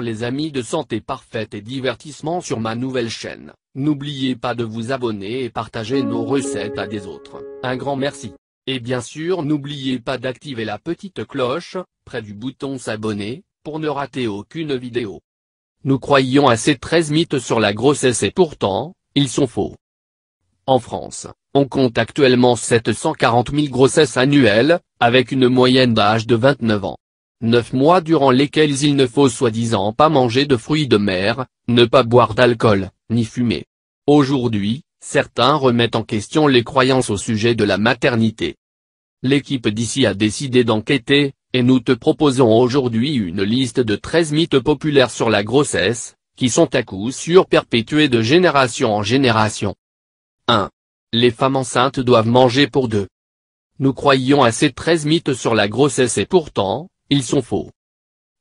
les amis de santé parfaite et divertissement sur ma nouvelle chaîne, n'oubliez pas de vous abonner et partager nos recettes à des autres, un grand merci. Et bien sûr n'oubliez pas d'activer la petite cloche, près du bouton s'abonner, pour ne rater aucune vidéo. Nous croyons à ces 13 mythes sur la grossesse et pourtant, ils sont faux. En France, on compte actuellement 740 000 grossesses annuelles, avec une moyenne d'âge de 29 ans. Neuf mois durant lesquels il ne faut soi-disant pas manger de fruits de mer, ne pas boire d'alcool, ni fumer. Aujourd'hui, certains remettent en question les croyances au sujet de la maternité. L'équipe d'ici a décidé d'enquêter, et nous te proposons aujourd'hui une liste de 13 mythes populaires sur la grossesse, qui sont à coup sûr perpétués de génération en génération. 1. Les femmes enceintes doivent manger pour deux. Nous croyons à ces 13 mythes sur la grossesse et pourtant, ils sont faux.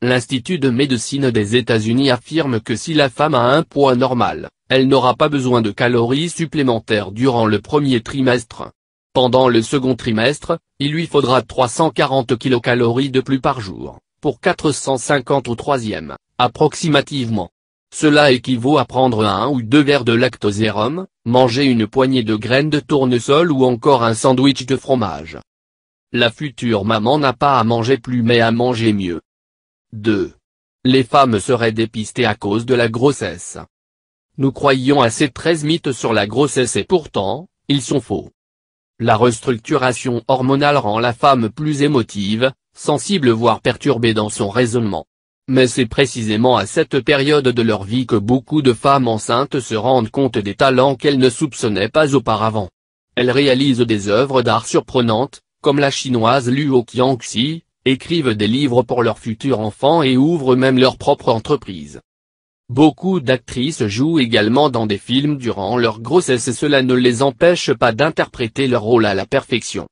L'Institut de médecine des États-Unis affirme que si la femme a un poids normal, elle n'aura pas besoin de calories supplémentaires durant le premier trimestre. Pendant le second trimestre, il lui faudra 340 kilocalories de plus par jour, pour 450 au troisième, approximativement. Cela équivaut à prendre un ou deux verres de lactosérum, manger une poignée de graines de tournesol ou encore un sandwich de fromage. La future maman n'a pas à manger plus mais à manger mieux. 2. Les femmes seraient dépistées à cause de la grossesse. Nous croyons à ces 13 mythes sur la grossesse et pourtant, ils sont faux. La restructuration hormonale rend la femme plus émotive, sensible voire perturbée dans son raisonnement. Mais c'est précisément à cette période de leur vie que beaucoup de femmes enceintes se rendent compte des talents qu'elles ne soupçonnaient pas auparavant. Elles réalisent des œuvres d'art surprenantes, comme la chinoise Luo Qianxi, écrivent des livres pour leurs futurs enfants et ouvrent même leur propre entreprise. Beaucoup d'actrices jouent également dans des films durant leur grossesse et cela ne les empêche pas d'interpréter leur rôle à la perfection.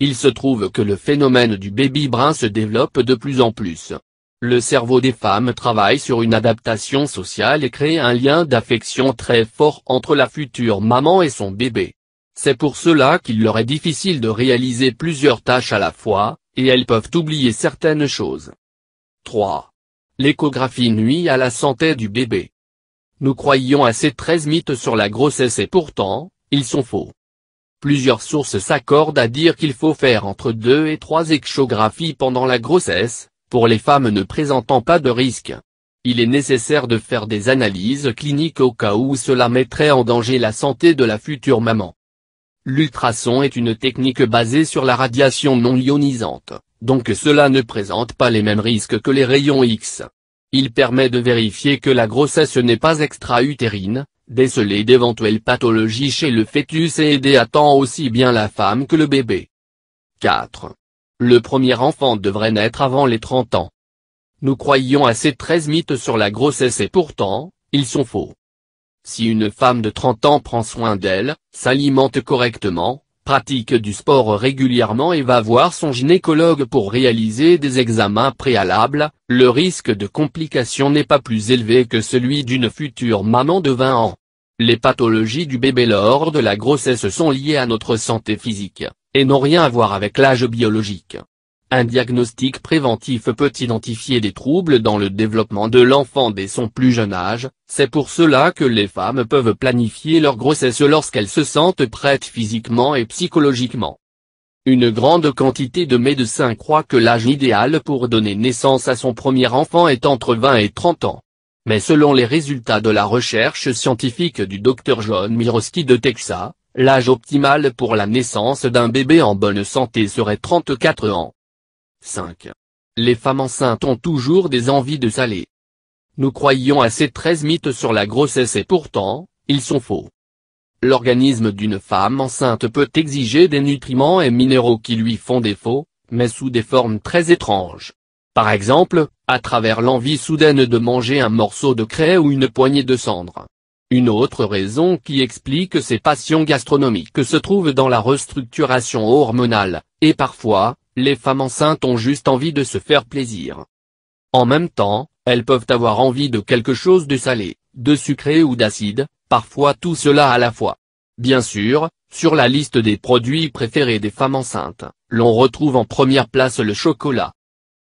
Il se trouve que le phénomène du baby brun se développe de plus en plus. Le cerveau des femmes travaille sur une adaptation sociale et crée un lien d'affection très fort entre la future maman et son bébé. C'est pour cela qu'il leur est difficile de réaliser plusieurs tâches à la fois, et elles peuvent oublier certaines choses. 3. L'échographie nuit à la santé du bébé. Nous croyons à ces 13 mythes sur la grossesse et pourtant, ils sont faux. Plusieurs sources s'accordent à dire qu'il faut faire entre 2 et 3 échographies pendant la grossesse, pour les femmes ne présentant pas de risque. Il est nécessaire de faire des analyses cliniques au cas où cela mettrait en danger la santé de la future maman. L'ultrason est une technique basée sur la radiation non ionisante, donc cela ne présente pas les mêmes risques que les rayons X. Il permet de vérifier que la grossesse n'est pas extra-utérine, déceler d'éventuelles pathologies chez le fœtus et aider à temps aussi bien la femme que le bébé. 4. Le premier enfant devrait naître avant les 30 ans. Nous croyons à ces 13 mythes sur la grossesse et pourtant, ils sont faux. Si une femme de 30 ans prend soin d'elle, s'alimente correctement, pratique du sport régulièrement et va voir son gynécologue pour réaliser des examens préalables, le risque de complications n'est pas plus élevé que celui d'une future maman de 20 ans. Les pathologies du bébé lors de la grossesse sont liées à notre santé physique, et n'ont rien à voir avec l'âge biologique. Un diagnostic préventif peut identifier des troubles dans le développement de l'enfant dès son plus jeune âge, c'est pour cela que les femmes peuvent planifier leur grossesse lorsqu'elles se sentent prêtes physiquement et psychologiquement. Une grande quantité de médecins croient que l'âge idéal pour donner naissance à son premier enfant est entre 20 et 30 ans. Mais selon les résultats de la recherche scientifique du docteur John Miroski de Texas, l'âge optimal pour la naissance d'un bébé en bonne santé serait 34 ans. 5. Les femmes enceintes ont toujours des envies de saler. Nous croyons à ces 13 mythes sur la grossesse et pourtant, ils sont faux. L'organisme d'une femme enceinte peut exiger des nutriments et minéraux qui lui font défaut, mais sous des formes très étranges. Par exemple, à travers l'envie soudaine de manger un morceau de craie ou une poignée de cendre. Une autre raison qui explique ces passions gastronomiques se trouve dans la restructuration hormonale, et parfois, les femmes enceintes ont juste envie de se faire plaisir. En même temps, elles peuvent avoir envie de quelque chose de salé, de sucré ou d'acide, parfois tout cela à la fois. Bien sûr, sur la liste des produits préférés des femmes enceintes, l'on retrouve en première place le chocolat.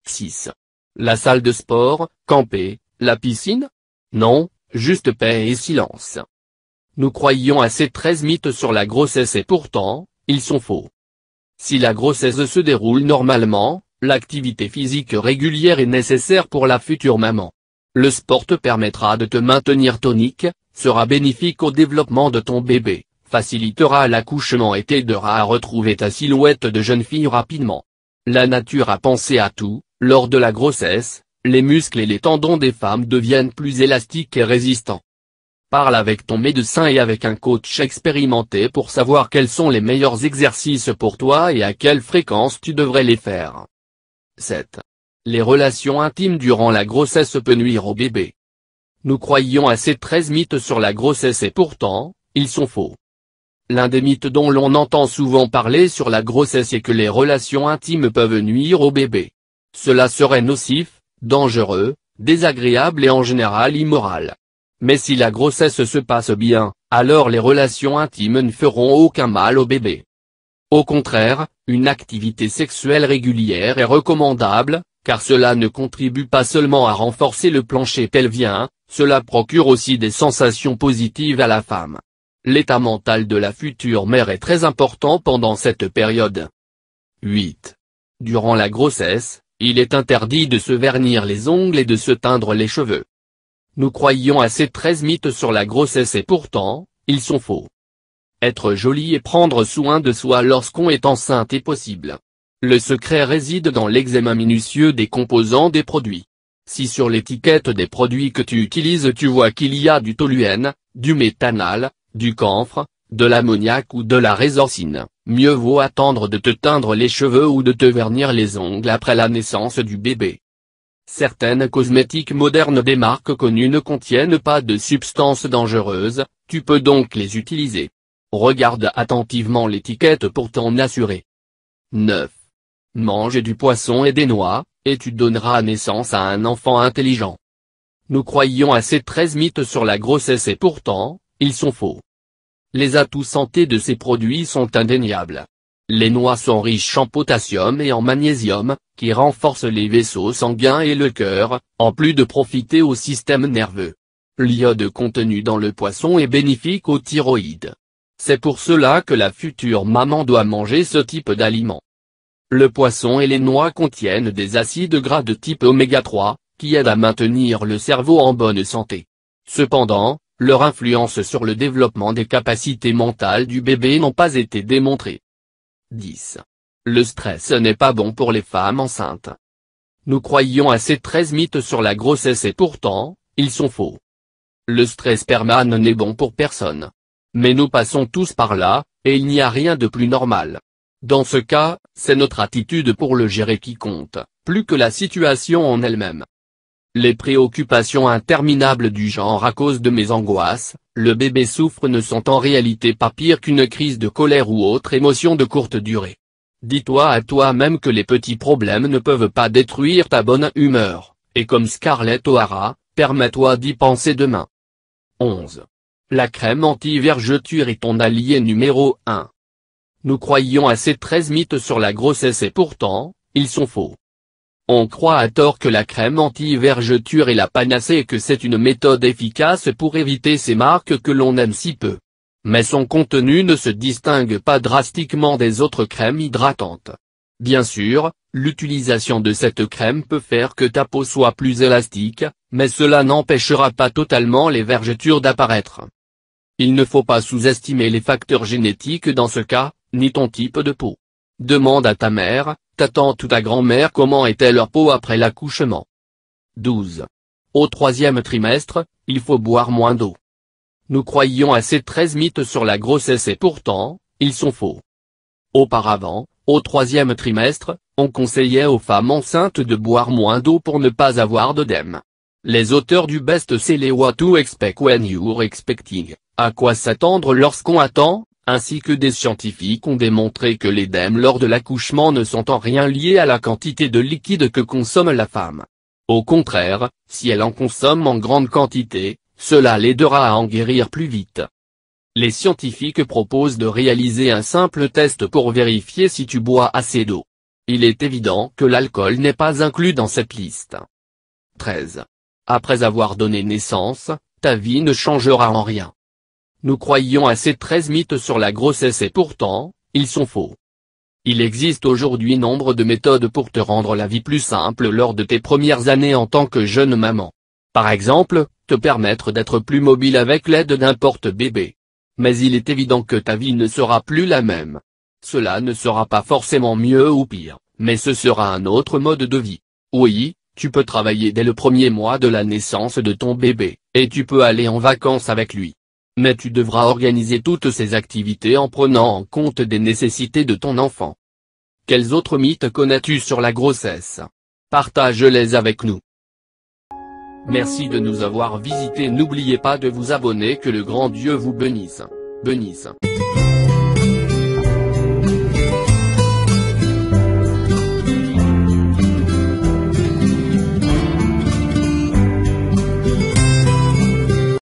6. La salle de sport, camper, la piscine Non, juste paix et silence. Nous croyions à ces 13 mythes sur la grossesse et pourtant, ils sont faux. Si la grossesse se déroule normalement, l'activité physique régulière est nécessaire pour la future maman. Le sport te permettra de te maintenir tonique, sera bénéfique au développement de ton bébé, facilitera l'accouchement et t'aidera à retrouver ta silhouette de jeune fille rapidement. La nature a pensé à tout, lors de la grossesse, les muscles et les tendons des femmes deviennent plus élastiques et résistants. Parle avec ton médecin et avec un coach expérimenté pour savoir quels sont les meilleurs exercices pour toi et à quelle fréquence tu devrais les faire. 7. Les relations intimes durant la grossesse peuvent nuire au bébé. Nous croyons à ces 13 mythes sur la grossesse et pourtant, ils sont faux. L'un des mythes dont l'on entend souvent parler sur la grossesse est que les relations intimes peuvent nuire au bébé. Cela serait nocif, dangereux, désagréable et en général immoral. Mais si la grossesse se passe bien, alors les relations intimes ne feront aucun mal au bébé. Au contraire, une activité sexuelle régulière est recommandable, car cela ne contribue pas seulement à renforcer le plancher pelvien, cela procure aussi des sensations positives à la femme. L'état mental de la future mère est très important pendant cette période. 8. Durant la grossesse, il est interdit de se vernir les ongles et de se teindre les cheveux. Nous croyons à ces treize mythes sur la grossesse et pourtant, ils sont faux. Être joli et prendre soin de soi lorsqu'on est enceinte est possible. Le secret réside dans l'examen minutieux des composants des produits. Si sur l'étiquette des produits que tu utilises tu vois qu'il y a du toluène, du méthanal, du camphre, de l'ammoniac ou de la résorcine, mieux vaut attendre de te teindre les cheveux ou de te vernir les ongles après la naissance du bébé. Certaines cosmétiques modernes des marques connues ne contiennent pas de substances dangereuses, tu peux donc les utiliser. Regarde attentivement l'étiquette pour t'en assurer. 9. Mange du poisson et des noix, et tu donneras naissance à un enfant intelligent. Nous croyons à ces 13 mythes sur la grossesse et pourtant, ils sont faux. Les atouts santé de ces produits sont indéniables. Les noix sont riches en potassium et en magnésium, qui renforcent les vaisseaux sanguins et le cœur, en plus de profiter au système nerveux. L'iode contenu dans le poisson est bénéfique aux thyroïdes. C'est pour cela que la future maman doit manger ce type d'aliment. Le poisson et les noix contiennent des acides gras de type oméga 3, qui aident à maintenir le cerveau en bonne santé. Cependant, leur influence sur le développement des capacités mentales du bébé n'ont pas été démontrées. 10. Le stress n'est pas bon pour les femmes enceintes. Nous croyons à ces 13 mythes sur la grossesse et pourtant, ils sont faux. Le stress permanent n'est bon pour personne. Mais nous passons tous par là, et il n'y a rien de plus normal. Dans ce cas, c'est notre attitude pour le gérer qui compte, plus que la situation en elle-même. Les préoccupations interminables du genre à cause de mes angoisses, le bébé souffre ne sont en réalité pas pires qu'une crise de colère ou autre émotion de courte durée. Dis-toi à toi-même que les petits problèmes ne peuvent pas détruire ta bonne humeur, et comme Scarlett O'Hara, permets-toi d'y penser demain. 11. La crème anti-vergeture est ton allié numéro 1. Nous croyons à ces 13 mythes sur la grossesse et pourtant, ils sont faux. On croit à tort que la crème anti-vergeture est la panacée et que c'est une méthode efficace pour éviter ces marques que l'on aime si peu. Mais son contenu ne se distingue pas drastiquement des autres crèmes hydratantes. Bien sûr, l'utilisation de cette crème peut faire que ta peau soit plus élastique, mais cela n'empêchera pas totalement les vergetures d'apparaître. Il ne faut pas sous-estimer les facteurs génétiques dans ce cas, ni ton type de peau. Demande à ta mère, T'attends toute ta grand-mère comment était leur peau après l'accouchement 12. Au troisième trimestre, il faut boire moins d'eau. Nous croyions à ces 13 mythes sur la grossesse et pourtant, ils sont faux. Auparavant, au troisième trimestre, on conseillait aux femmes enceintes de boire moins d'eau pour ne pas avoir d'œdème. Les auteurs du best-seller What to Expect When You're Expecting, à quoi s'attendre lorsqu'on attend, ainsi que des scientifiques ont démontré que les lors de l'accouchement ne sont en rien liés à la quantité de liquide que consomme la femme. Au contraire, si elle en consomme en grande quantité, cela l'aidera à en guérir plus vite. Les scientifiques proposent de réaliser un simple test pour vérifier si tu bois assez d'eau. Il est évident que l'alcool n'est pas inclus dans cette liste. 13. Après avoir donné naissance, ta vie ne changera en rien. Nous croyons à ces 13 mythes sur la grossesse et pourtant, ils sont faux. Il existe aujourd'hui nombre de méthodes pour te rendre la vie plus simple lors de tes premières années en tant que jeune maman. Par exemple, te permettre d'être plus mobile avec l'aide d'un porte-bébé. Mais il est évident que ta vie ne sera plus la même. Cela ne sera pas forcément mieux ou pire, mais ce sera un autre mode de vie. Oui, tu peux travailler dès le premier mois de la naissance de ton bébé, et tu peux aller en vacances avec lui. Mais tu devras organiser toutes ces activités en prenant en compte des nécessités de ton enfant. Quels autres mythes connais-tu sur la grossesse Partage-les avec nous. Merci de nous avoir visités. N'oubliez pas de vous abonner. Que le grand Dieu vous bénisse. Bénisse.